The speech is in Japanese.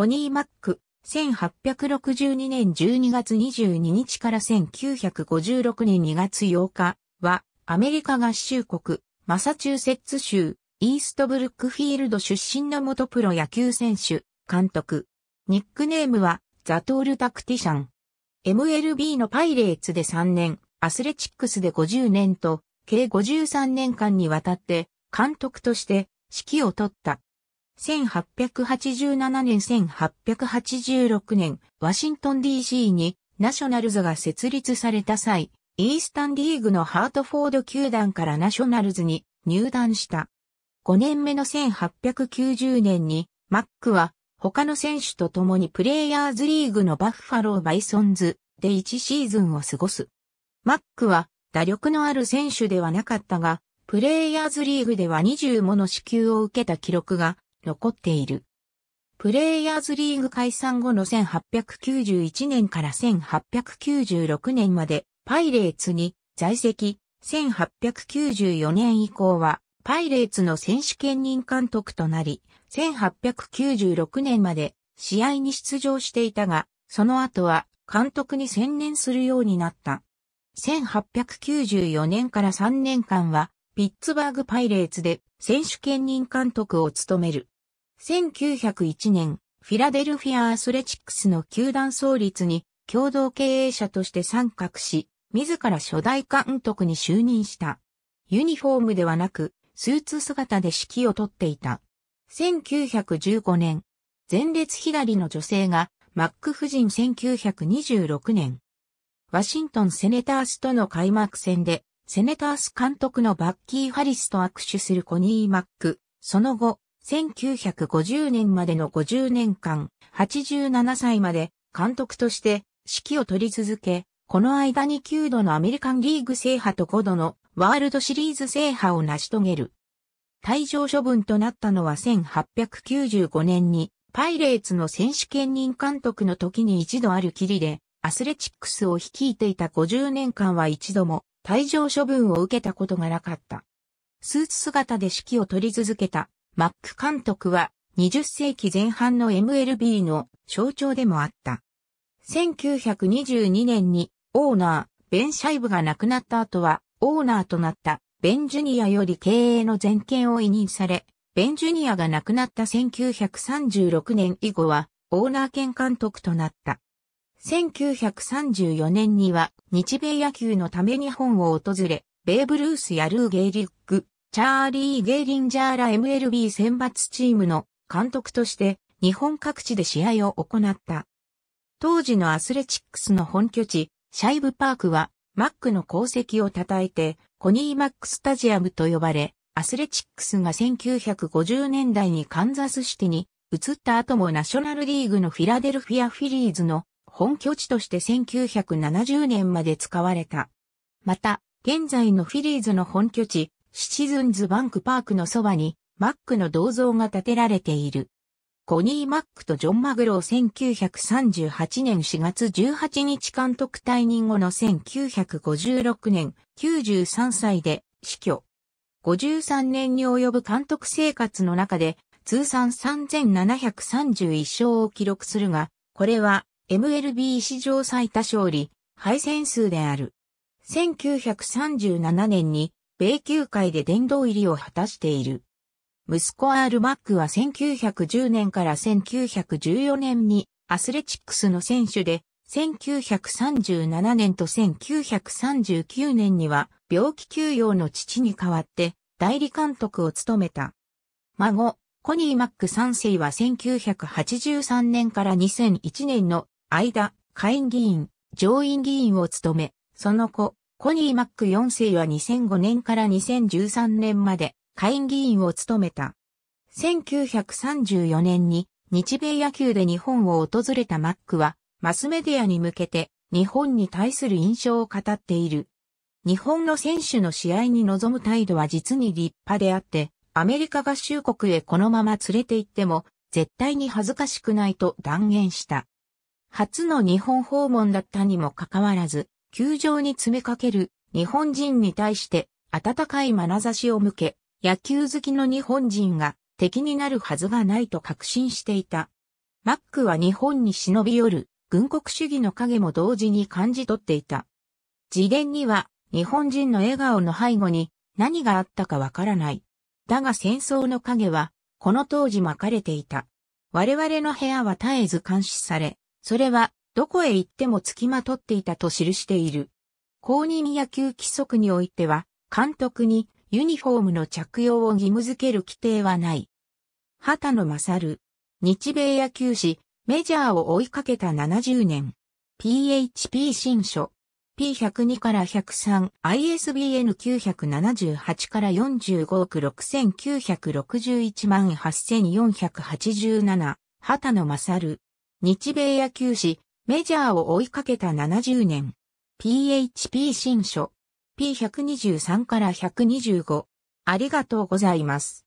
コニー・マック、1862年12月22日から1956年2月8日は、アメリカ合衆国、マサチューセッツ州、イーストブルックフィールド出身の元プロ野球選手、監督。ニックネームは、ザトールタクティシャン。MLB のパイレーツで3年、アスレチックスで50年と、計53年間にわたって、監督として指揮を取った。1887年1886年、ワシントン DC にナショナルズが設立された際、イースタンリーグのハートフォード球団からナショナルズに入団した。5年目の1890年に、マックは他の選手と共にプレイヤーズリーグのバッファロー・バイソンズで1シーズンを過ごす。マックは打力のある選手ではなかったが、プレイヤーズリーグでは20もの支給を受けた記録が残っている。プレイヤーズリーグ解散後の1891年から1896年までパイレーツに在籍、1894年以降はパイレーツの選手兼任監督となり、1896年まで試合に出場していたが、その後は監督に専念するようになった。1894年から3年間はピッツバーグパイレーツで選手兼任監督を務める。1901年、フィラデルフィア・アスレチックスの球団創立に共同経営者として参画し、自ら初代監督に就任した。ユニフォームではなく、スーツ姿で指揮をとっていた。1915年、前列左の女性がマック夫人1926年、ワシントンセネタースとの開幕戦でセネタース監督のバッキー・ハリスと握手するコニー・マック。その後、1950年までの50年間、87歳まで監督として指揮を取り続け、この間に9度のアメリカンリーグ制覇と5度のワールドシリーズ制覇を成し遂げる。退場処分となったのは1895年にパイレーツの選手兼任監督の時に一度あるきりで、アスレチックスを率いていた50年間は一度も退場処分を受けたことがなかった。スーツ姿で指揮を取り続けたマック監督は20世紀前半の MLB の象徴でもあった。1922年にオーナー、ベン・シャイブが亡くなった後はオーナーとなったベン・ジュニアより経営の全権を委任され、ベン・ジュニアが亡くなった1936年以後はオーナー兼監督となった。1934年には日米野球のため日本を訪れ、ベーブ・ルースやルー・ゲイリック、チャーリー・ゲイリンジャーら MLB 選抜チームの監督として日本各地で試合を行った。当時のアスレチックスの本拠地、シャイブパークはマックの功績を称えてコニー・マックスタジアムと呼ばれ、アスレチックスが1950年代にカンザスシティに移った後もナショナルリーグのフィラデルフィア・フィリーズの本拠地として1970年まで使われた。また、現在のフィリーズの本拠地、シチズンズバンクパークのそばに、マックの銅像が建てられている。コニー・マックとジョン・マグロー1938年4月18日監督退任後の1956年93歳で死去。53年に及ぶ監督生活の中で通算3731勝を記録するが、これは MLB 史上最多勝利、敗戦数である。1937年に米球界で殿堂入りを果たしている。息子アール・マックは1910年から1914年にアスレチックスの選手で、1937年と1939年には病気休養の父に代わって代理監督を務めた。孫、コニー・マック3世は1983年から2001年の間、下院議員、上院議員を務め、その後、コニー・マック4世は2005年から2013年まで下院議員を務めた。1934年に日米野球で日本を訪れたマックは、マスメディアに向けて日本に対する印象を語っている。日本の選手の試合に臨む態度は実に立派であって、アメリカ合衆国へこのまま連れて行っても、絶対に恥ずかしくないと断言した。初の日本訪問だったにもかかわらず、球場に詰めかける日本人に対して温かい眼差しを向け、野球好きの日本人が敵になるはずがないと確信していた。マックは日本に忍び寄る軍国主義の影も同時に感じ取っていた。自伝には日本人の笑顔の背後に何があったかわからない。だが戦争の影はこの当時巻かれていた。我々の部屋は絶えず監視され、それは、どこへ行っても付きまとっていたと記している。公認野球規則においては、監督にユニフォームの着用を義務付ける規定はない。畑野勝。日米野球史、メジャーを追いかけた70年。PHP 新書。P102 から103、ISBN 978から45億6961万8487、畑野勝。日米野球史、メジャーを追いかけた70年。PHP 新書。P123 から125。ありがとうございます。